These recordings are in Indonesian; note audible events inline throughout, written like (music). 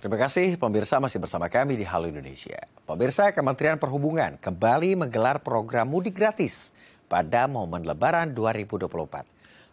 Terima kasih pemirsa masih bersama kami di Halo Indonesia. Pemirsa Kementerian Perhubungan kembali menggelar program mudik gratis pada momen lebaran 2024.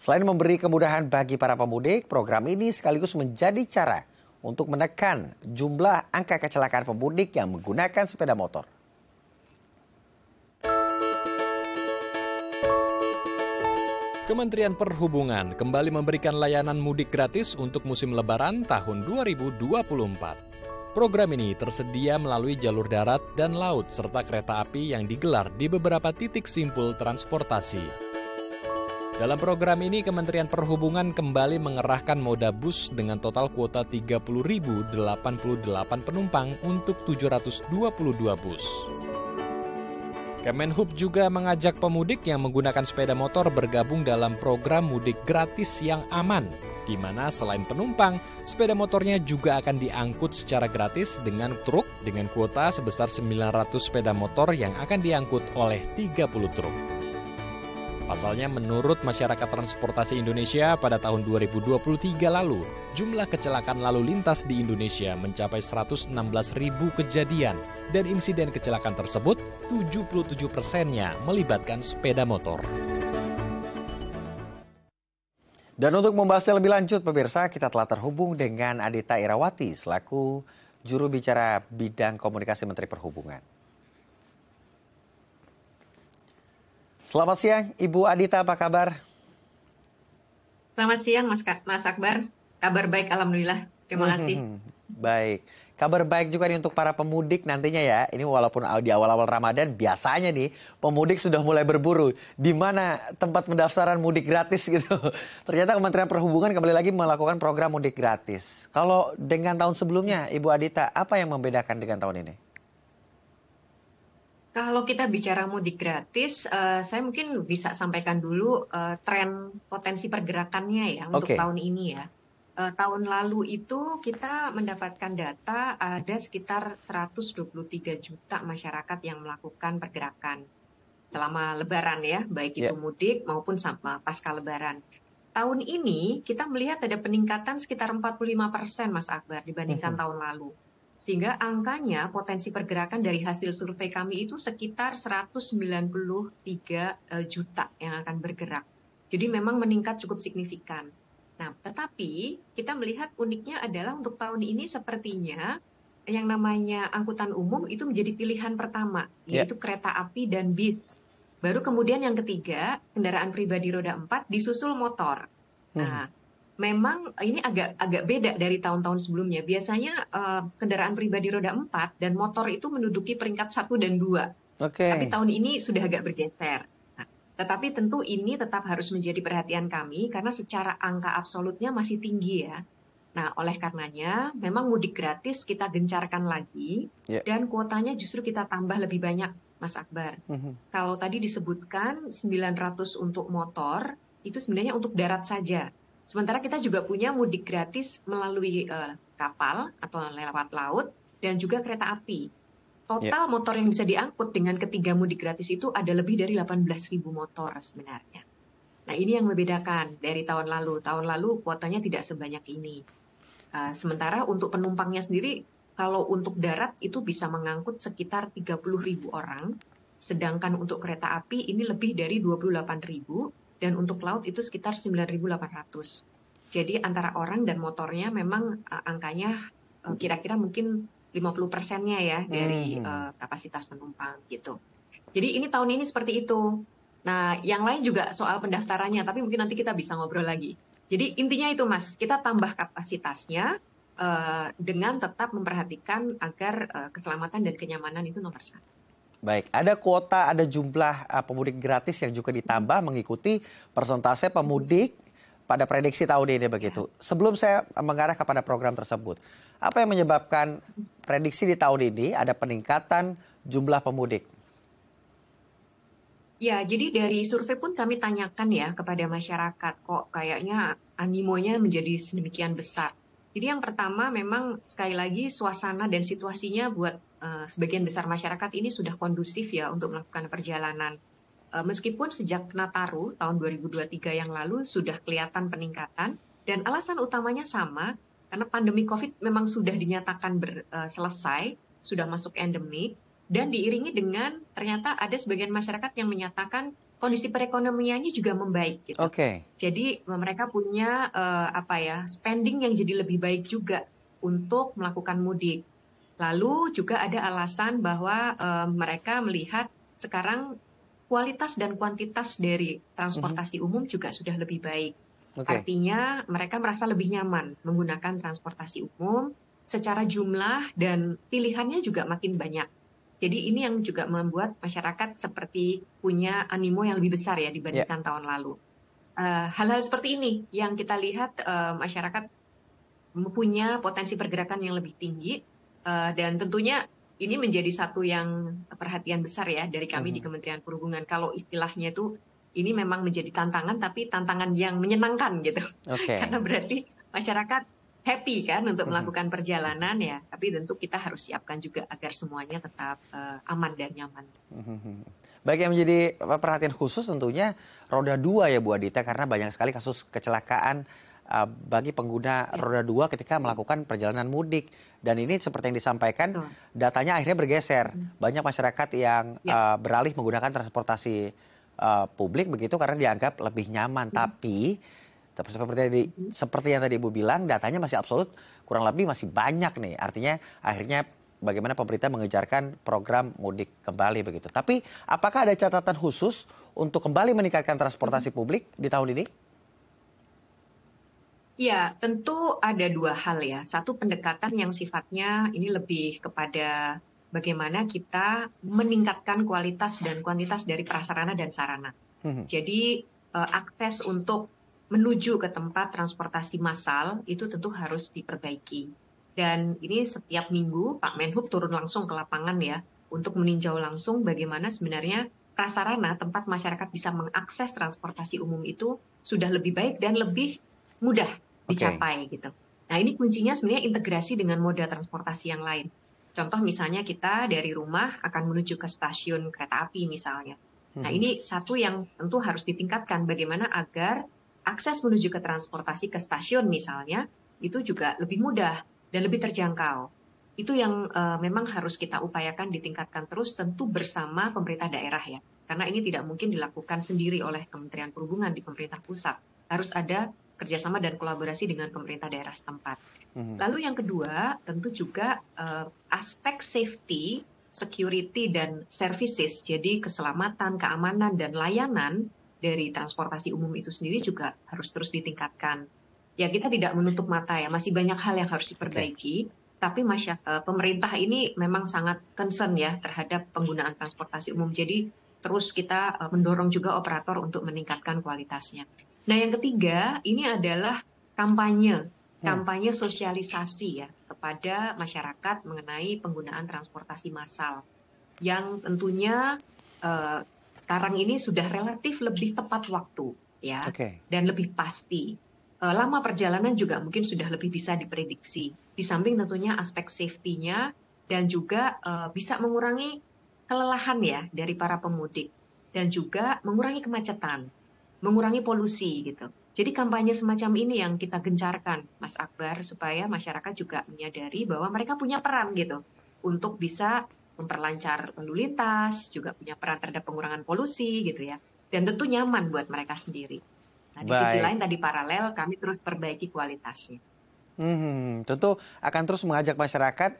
Selain memberi kemudahan bagi para pemudik, program ini sekaligus menjadi cara untuk menekan jumlah angka kecelakaan pemudik yang menggunakan sepeda motor. Kementerian Perhubungan kembali memberikan layanan mudik gratis untuk musim lebaran tahun 2024. Program ini tersedia melalui jalur darat dan laut serta kereta api yang digelar di beberapa titik simpul transportasi. Dalam program ini, Kementerian Perhubungan kembali mengerahkan moda bus dengan total kuota 30.088 penumpang untuk 722 bus. Kemenhub juga mengajak pemudik yang menggunakan sepeda motor bergabung dalam program mudik gratis yang aman, di mana selain penumpang, sepeda motornya juga akan diangkut secara gratis dengan truk dengan kuota sebesar 900 sepeda motor yang akan diangkut oleh 30 truk. Pasalnya menurut masyarakat transportasi Indonesia pada tahun 2023 lalu, jumlah kecelakaan lalu lintas di Indonesia mencapai 116 ribu kejadian dan insiden kecelakaan tersebut 77 persennya melibatkan sepeda motor. Dan untuk membahasnya lebih lanjut, pemirsa, kita telah terhubung dengan Adita Irawati selaku juru bicara bidang komunikasi Menteri Perhubungan. Selamat siang, Ibu Adita, apa kabar? Selamat siang, Mas, Mas Akbar. Kabar baik, alhamdulillah. Terima hmm, kasih. Hmm, hmm, baik. Kabar baik juga nih untuk para pemudik nantinya ya. Ini walaupun di awal-awal Ramadan biasanya nih pemudik sudah mulai berburu. Di mana tempat pendaftaran mudik gratis gitu. (laughs) Ternyata Kementerian Perhubungan kembali lagi melakukan program mudik gratis. Kalau dengan tahun sebelumnya Ibu Adita, apa yang membedakan dengan tahun ini? Kalau kita bicara mudik gratis, uh, saya mungkin bisa sampaikan dulu uh, tren potensi pergerakannya ya untuk tahun ini ya. Uh, tahun lalu itu kita mendapatkan data ada sekitar 123 juta masyarakat yang melakukan pergerakan selama Lebaran ya, baik yeah. itu mudik maupun sama pasca Lebaran. Tahun ini kita melihat ada peningkatan sekitar 45 persen, Mas Akbar, dibandingkan mm -hmm. tahun lalu. Sehingga angkanya potensi pergerakan dari hasil survei kami itu sekitar 193 eh, juta yang akan bergerak. Jadi memang meningkat cukup signifikan. Nah, tetapi kita melihat uniknya adalah untuk tahun ini sepertinya yang namanya angkutan umum itu menjadi pilihan pertama, ya. yaitu yeah. kereta api dan bis. Baru kemudian yang ketiga, kendaraan pribadi roda empat disusul motor. Hmm. Nah, hmm memang ini agak agak beda dari tahun-tahun sebelumnya. Biasanya uh, kendaraan pribadi roda 4 dan motor itu menduduki peringkat 1 dan 2. Okay. Tapi tahun ini sudah agak bergeser. Nah, tetapi tentu ini tetap harus menjadi perhatian kami karena secara angka absolutnya masih tinggi ya. Nah, oleh karenanya memang mudik gratis kita gencarkan lagi yeah. dan kuotanya justru kita tambah lebih banyak, Mas Akbar. Mm -hmm. Kalau tadi disebutkan 900 untuk motor, itu sebenarnya untuk darat saja Sementara kita juga punya mudik gratis melalui uh, kapal atau lewat laut dan juga kereta api. Total yeah. motor yang bisa diangkut dengan ketiga mudik gratis itu ada lebih dari 18.000 motor sebenarnya. Nah, ini yang membedakan dari tahun lalu. Tahun lalu kuotanya tidak sebanyak ini. Uh, sementara untuk penumpangnya sendiri kalau untuk darat itu bisa mengangkut sekitar 30.000 orang, sedangkan untuk kereta api ini lebih dari 28.000 dan untuk laut itu sekitar 9.800. Jadi antara orang dan motornya memang uh, angkanya uh, kira-kira mungkin 50 persennya ya hmm. dari uh, eh, kapasitas penumpang gitu. Jadi ini tahun ini seperti itu. Nah, yang lain juga soal pendaftarannya, tapi mungkin nanti kita bisa ngobrol lagi. Jadi intinya itu mas, kita tambah kapasitasnya uh, dengan tetap memperhatikan agar uh, keselamatan dan kenyamanan itu nomor satu. Baik, ada kuota, ada jumlah uh, pemudik gratis yang juga ditambah mengikuti persentase pemudik pada prediksi tahun ini begitu. Ya. Sebelum saya mengarah kepada program tersebut, apa yang menyebabkan prediksi di tahun ini ada peningkatan jumlah pemudik? Ya, jadi dari survei pun kami tanyakan ya kepada masyarakat kok kayaknya animonya menjadi sedemikian besar. Jadi yang pertama memang sekali lagi suasana dan situasinya buat uh, sebagian besar masyarakat ini sudah kondusif ya untuk melakukan perjalanan. Uh, meskipun sejak Nataru tahun 2023 yang lalu sudah kelihatan peningkatan dan alasan utamanya sama karena pandemi Covid memang sudah dinyatakan ber, uh, selesai, sudah masuk endemik dan diiringi dengan ternyata ada sebagian masyarakat yang menyatakan kondisi perekonomiannya juga membaik gitu. Oke. Okay. Jadi mereka punya uh, apa ya spending yang jadi lebih baik juga untuk melakukan mudik. Lalu juga ada alasan bahwa uh, mereka melihat sekarang kualitas dan kuantitas dari transportasi mm -hmm. umum juga sudah lebih baik. Okay. Artinya mereka merasa lebih nyaman menggunakan transportasi umum secara jumlah dan pilihannya juga makin banyak. Jadi ini yang juga membuat masyarakat seperti punya animo yang lebih besar ya dibandingkan yeah. tahun lalu. Eh, hal-hal uh, seperti ini yang kita lihat uh, masyarakat punya potensi pergerakan yang lebih tinggi uh, dan tentunya ini menjadi satu yang perhatian besar ya dari kami hmm. di Kementerian Perhubungan. Kalau istilahnya itu ini memang menjadi tantangan tapi tantangan yang menyenangkan gitu. Okay. (laughs) Karena berarti masyarakat happy kan untuk mm-hmm. melakukan perjalanan ya. Tapi tentu kita harus siapkan juga agar semuanya tetap uh, aman dan nyaman. Mm-hmm. Baik yang menjadi perhatian khusus tentunya roda dua ya Bu Adita karena banyak sekali kasus kecelakaan uh, bagi pengguna ya. roda dua ketika melakukan perjalanan mudik dan ini seperti yang disampaikan datanya akhirnya bergeser hmm. banyak masyarakat yang ya. uh, beralih menggunakan transportasi uh, publik begitu karena dianggap lebih nyaman mm-hmm. tapi tapi seperti tadi, seperti yang tadi Ibu bilang, datanya masih absolut kurang lebih masih banyak nih. Artinya akhirnya bagaimana pemerintah mengejarkan program mudik kembali begitu. Tapi apakah ada catatan khusus untuk kembali meningkatkan transportasi mm-hmm. publik di tahun ini? Ya, tentu ada dua hal ya. Satu pendekatan yang sifatnya ini lebih kepada bagaimana kita meningkatkan kualitas dan kuantitas dari prasarana dan sarana. Mm-hmm. Jadi eh, akses untuk menuju ke tempat transportasi massal itu tentu harus diperbaiki. Dan ini setiap minggu Pak Menhub turun langsung ke lapangan ya untuk meninjau langsung bagaimana sebenarnya prasarana tempat masyarakat bisa mengakses transportasi umum itu sudah lebih baik dan lebih mudah dicapai okay. gitu. Nah, ini kuncinya sebenarnya integrasi dengan moda transportasi yang lain. Contoh misalnya kita dari rumah akan menuju ke stasiun kereta api misalnya. Nah, hmm. ini satu yang tentu harus ditingkatkan bagaimana agar akses menuju ke transportasi ke stasiun misalnya itu juga lebih mudah dan lebih terjangkau. Itu yang uh, memang harus kita upayakan ditingkatkan terus tentu bersama pemerintah daerah ya. Karena ini tidak mungkin dilakukan sendiri oleh Kementerian Perhubungan di pemerintah pusat. Harus ada kerjasama dan kolaborasi dengan pemerintah daerah setempat. Hmm. Lalu yang kedua tentu juga uh, aspek safety, security dan services. Jadi keselamatan, keamanan dan layanan dari transportasi umum itu sendiri juga harus terus ditingkatkan. Ya kita tidak menutup mata ya, masih banyak hal yang harus diperbaiki. Okay. Tapi masyarakat, eh, pemerintah ini memang sangat concern ya terhadap penggunaan transportasi umum. Jadi terus kita eh, mendorong juga operator untuk meningkatkan kualitasnya. Nah yang ketiga ini adalah kampanye, hmm. kampanye sosialisasi ya kepada masyarakat mengenai penggunaan transportasi massal yang tentunya eh, sekarang ini sudah relatif lebih tepat waktu ya okay. dan lebih pasti. Eh, lama perjalanan juga mungkin sudah lebih bisa diprediksi. Di samping tentunya aspek safety-nya dan juga eh, bisa mengurangi kelelahan ya dari para pemudik dan juga mengurangi kemacetan, mengurangi polusi gitu. Jadi kampanye semacam ini yang kita gencarkan, Mas Akbar, supaya masyarakat juga menyadari bahwa mereka punya peran gitu untuk bisa memperlancar lalu lintas, juga punya peran terhadap pengurangan polusi gitu ya. Dan tentu nyaman buat mereka sendiri. Nah, di Baik. sisi lain tadi paralel kami terus perbaiki kualitasnya. Hmm, tentu akan terus mengajak masyarakat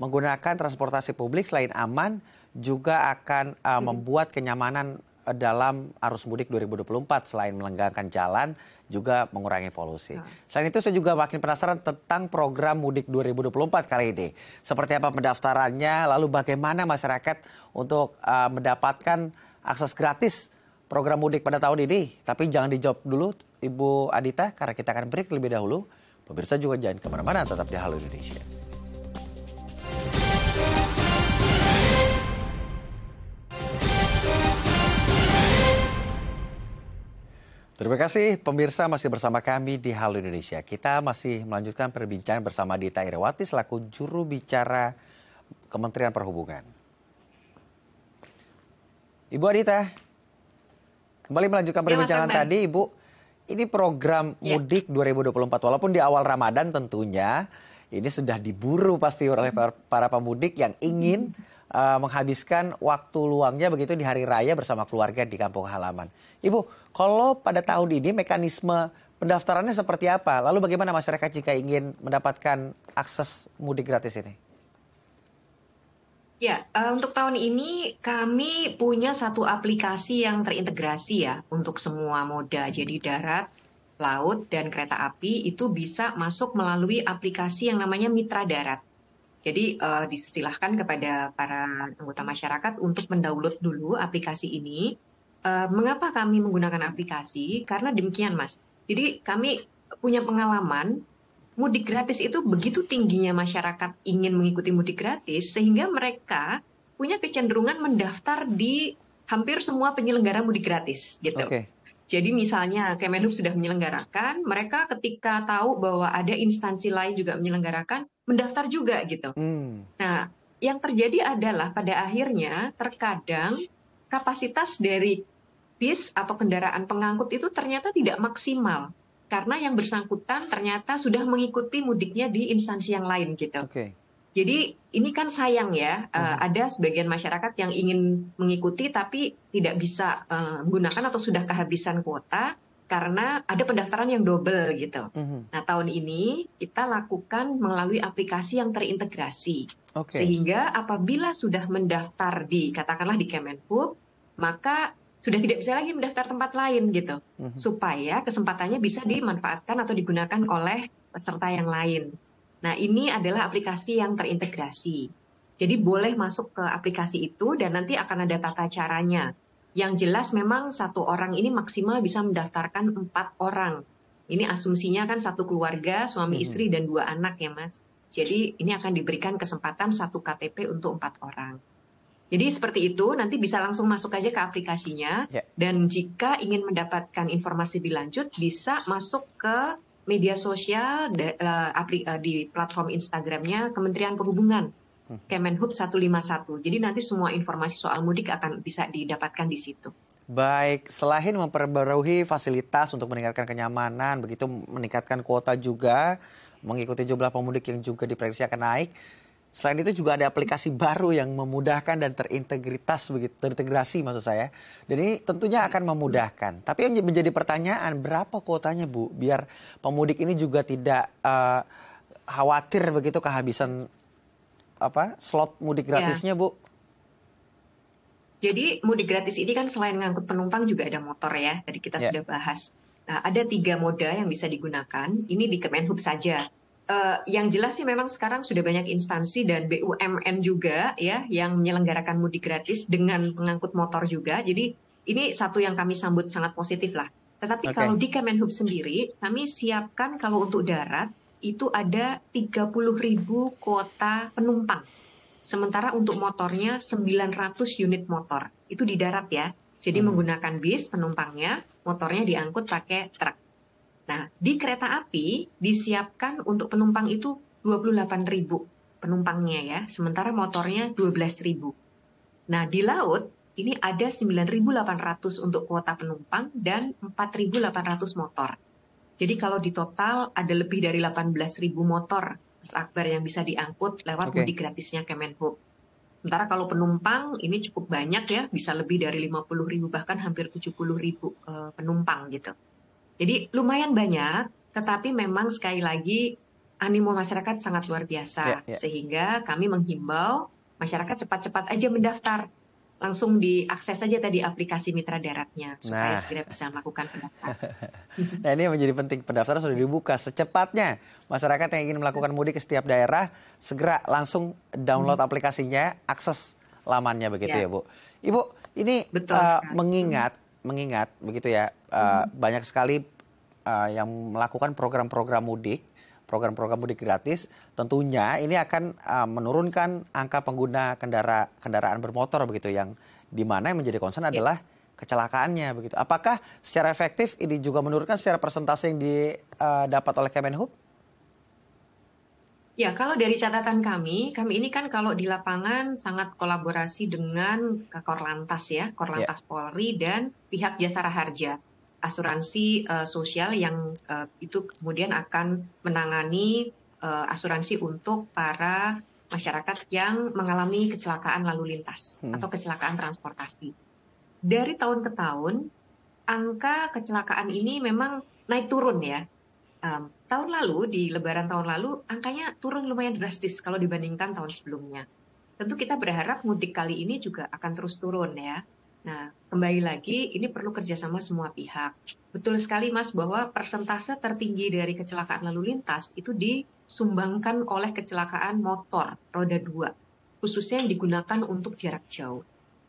menggunakan transportasi publik selain aman juga akan uh, membuat kenyamanan dalam arus mudik 2024 selain melenggangkan jalan juga mengurangi polusi. Nah. Selain itu saya juga makin penasaran tentang program mudik 2024 kali ini. Seperti apa pendaftarannya, lalu bagaimana masyarakat untuk uh, mendapatkan akses gratis program mudik pada tahun ini. Tapi jangan dijawab dulu Ibu Adita karena kita akan break lebih dahulu. Pemirsa juga jangan kemana-mana tetap di Halo Indonesia. Terima kasih pemirsa masih bersama kami di Halo Indonesia. Kita masih melanjutkan perbincangan bersama Dita Irewati selaku juru bicara Kementerian Perhubungan. Ibu Adita, kembali melanjutkan ya, perbincangan ya, tadi Ibu. Ini program ya. mudik 2024 walaupun di awal Ramadan tentunya ini sudah diburu pasti oleh para pemudik yang ingin Eh, menghabiskan waktu luangnya begitu di hari raya bersama keluarga di kampung halaman. Ibu, kalau pada tahun ini mekanisme pendaftarannya seperti apa? Lalu bagaimana masyarakat jika ingin mendapatkan akses mudik gratis ini? Ya, eh, untuk tahun ini kami punya satu aplikasi yang terintegrasi ya untuk semua moda. Jadi darat, laut, dan kereta api itu bisa masuk melalui aplikasi yang namanya Mitra Darat. Jadi uh, disilahkan kepada para anggota masyarakat untuk mendownload dulu aplikasi ini. Uh, mengapa kami menggunakan aplikasi? Karena demikian, Mas. Jadi kami punya pengalaman mudik gratis itu begitu tingginya masyarakat ingin mengikuti mudik gratis sehingga mereka punya kecenderungan mendaftar di hampir semua penyelenggara mudik gratis gitu. Okay. Jadi misalnya Kemenhub sudah menyelenggarakan, mereka ketika tahu bahwa ada instansi lain juga menyelenggarakan, mendaftar juga gitu. Hmm. Nah, yang terjadi adalah pada akhirnya terkadang kapasitas dari bis atau kendaraan pengangkut itu ternyata tidak maksimal karena yang bersangkutan ternyata sudah mengikuti mudiknya di instansi yang lain gitu. Okay. Jadi ini kan sayang ya, uh, ada sebagian masyarakat yang ingin mengikuti tapi tidak bisa uh, menggunakan atau sudah kehabisan kuota karena ada pendaftaran yang double gitu. Mm-hmm. Nah tahun ini kita lakukan melalui aplikasi yang terintegrasi, okay. sehingga apabila sudah mendaftar di katakanlah di Kemenhub, maka sudah tidak bisa lagi mendaftar tempat lain gitu, mm-hmm. supaya kesempatannya bisa dimanfaatkan atau digunakan oleh peserta yang lain. Nah, ini adalah aplikasi yang terintegrasi. Jadi boleh masuk ke aplikasi itu dan nanti akan ada tata caranya. Yang jelas memang satu orang ini maksimal bisa mendaftarkan empat orang. Ini asumsinya kan satu keluarga, suami hmm. istri dan dua anak ya mas. Jadi ini akan diberikan kesempatan satu KTP untuk empat orang. Jadi seperti itu, nanti bisa langsung masuk aja ke aplikasinya. Yeah. Dan jika ingin mendapatkan informasi lebih lanjut, bisa masuk ke media sosial de, uh, apli, uh, di platform Instagramnya Kementerian Perhubungan hmm. Kemenhub 151. Jadi nanti semua informasi soal mudik akan bisa didapatkan di situ. Baik, selain memperbarui fasilitas untuk meningkatkan kenyamanan, begitu meningkatkan kuota juga, mengikuti jumlah pemudik yang juga diprediksi akan naik, Selain itu juga ada aplikasi baru yang memudahkan dan terintegritas begitu, terintegrasi maksud saya. Dan ini tentunya akan memudahkan. Tapi yang menjadi pertanyaan berapa kuotanya Bu biar pemudik ini juga tidak uh, khawatir begitu kehabisan apa slot mudik ya. gratisnya ya. Bu? Jadi mudik gratis ini kan selain ngangkut penumpang juga ada motor ya. Tadi kita ya. sudah bahas. Nah, ada tiga moda yang bisa digunakan. Ini di Kemenhub saja uh, yang jelas sih memang sekarang sudah banyak instansi dan BUMN juga ya yang menyelenggarakan mudik gratis dengan pengangkut motor juga. Jadi ini satu yang kami sambut sangat positif lah. Tetapi okay. kalau di Kemenhub sendiri, kami siapkan kalau untuk darat itu ada 30 ribu kuota penumpang. Sementara untuk motornya 900 unit motor. Itu di darat ya. Jadi hmm. menggunakan bis penumpangnya, motornya diangkut pakai truk. Nah, di kereta api disiapkan untuk penumpang itu 28.000 penumpangnya ya, sementara motornya 12.000. Nah, di laut ini ada 9.800 untuk kuota penumpang dan 4.800 motor. Jadi kalau di total ada lebih dari 18.000 motor akbar yang bisa diangkut lewat okay. mudik gratisnya Kemenhub. Sementara kalau penumpang ini cukup banyak ya, bisa lebih dari 50.000 bahkan hampir 70.000 eh, penumpang gitu. Jadi lumayan banyak, tetapi memang sekali lagi animo masyarakat sangat luar biasa yeah, yeah. sehingga kami menghimbau masyarakat cepat-cepat aja mendaftar langsung diakses saja tadi aplikasi mitra daratnya supaya nah. segera bisa melakukan pendaftaran. (laughs) nah ini yang menjadi penting pendaftaran sudah dibuka secepatnya masyarakat yang ingin melakukan mudik ke setiap daerah segera langsung download hmm. aplikasinya akses lamannya begitu ya, ya Bu. Ibu ini Betul, uh, mengingat mengingat begitu ya uh, banyak sekali uh, yang melakukan program-program mudik program-program mudik gratis tentunya ini akan uh, menurunkan angka pengguna kendara kendaraan bermotor begitu yang di mana yang menjadi concern iya. adalah yeah. kecelakaannya begitu. Apakah secara efektif ini juga menurunkan secara persentase yang didapat oleh Kemenhub? Ya, kalau dari catatan kami, kami ini kan kalau di lapangan sangat kolaborasi dengan Korlantas ya, Korlantas ya. yeah. Polri dan pihak Jasa Raharja asuransi uh, sosial yang uh, itu kemudian akan menangani uh, asuransi untuk para masyarakat yang mengalami kecelakaan lalu lintas hmm. atau kecelakaan transportasi. Dari tahun ke tahun, angka kecelakaan ini memang naik turun ya. Um, tahun lalu di Lebaran tahun lalu angkanya turun lumayan drastis kalau dibandingkan tahun sebelumnya. Tentu kita berharap mudik kali ini juga akan terus turun ya. Nah, kembali lagi, ini perlu kerjasama semua pihak. Betul sekali, Mas, bahwa persentase tertinggi dari kecelakaan lalu lintas itu disumbangkan oleh kecelakaan motor roda dua, khususnya yang digunakan untuk jarak jauh.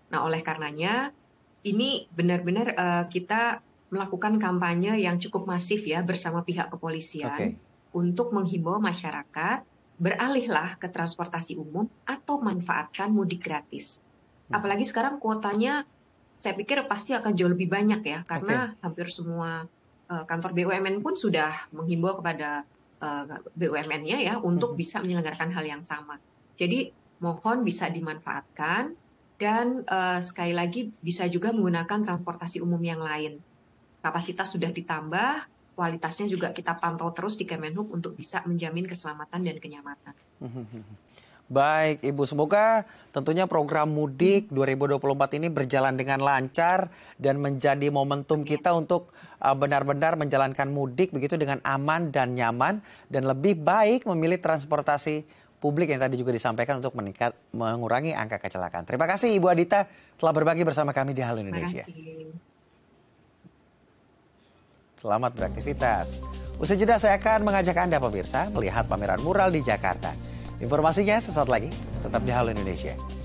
Nah, oleh karenanya, ini benar-benar uh, kita melakukan kampanye yang cukup masif ya bersama pihak kepolisian okay. untuk menghimbau masyarakat beralihlah ke transportasi umum atau manfaatkan mudik gratis. Hmm. Apalagi sekarang kuotanya saya pikir pasti akan jauh lebih banyak ya karena okay. hampir semua uh, kantor BUMN pun sudah menghimbau kepada uh, eh, BUMN-nya ya untuk hmm. bisa menyelenggarakan hal yang sama. Jadi mohon bisa dimanfaatkan dan uh, sekali lagi bisa juga menggunakan transportasi umum yang lain kapasitas sudah ditambah, kualitasnya juga kita pantau terus di Kemenhub untuk bisa menjamin keselamatan dan kenyamanan. (laughs) Baik, Ibu. Semoga tentunya program mudik 2024 ini berjalan dengan lancar dan menjadi momentum kita untuk uh, benar-benar menjalankan mudik begitu dengan aman dan nyaman dan lebih baik memilih transportasi publik yang tadi juga disampaikan untuk meningkat mengurangi angka kecelakaan. Terima kasih Ibu Adita telah berbagi bersama kami di Hal Indonesia. Selamat beraktivitas. Usai jeda saya akan mengajak Anda pemirsa melihat pameran mural di Jakarta. Informasinya sesaat lagi, tetap di Halo Indonesia.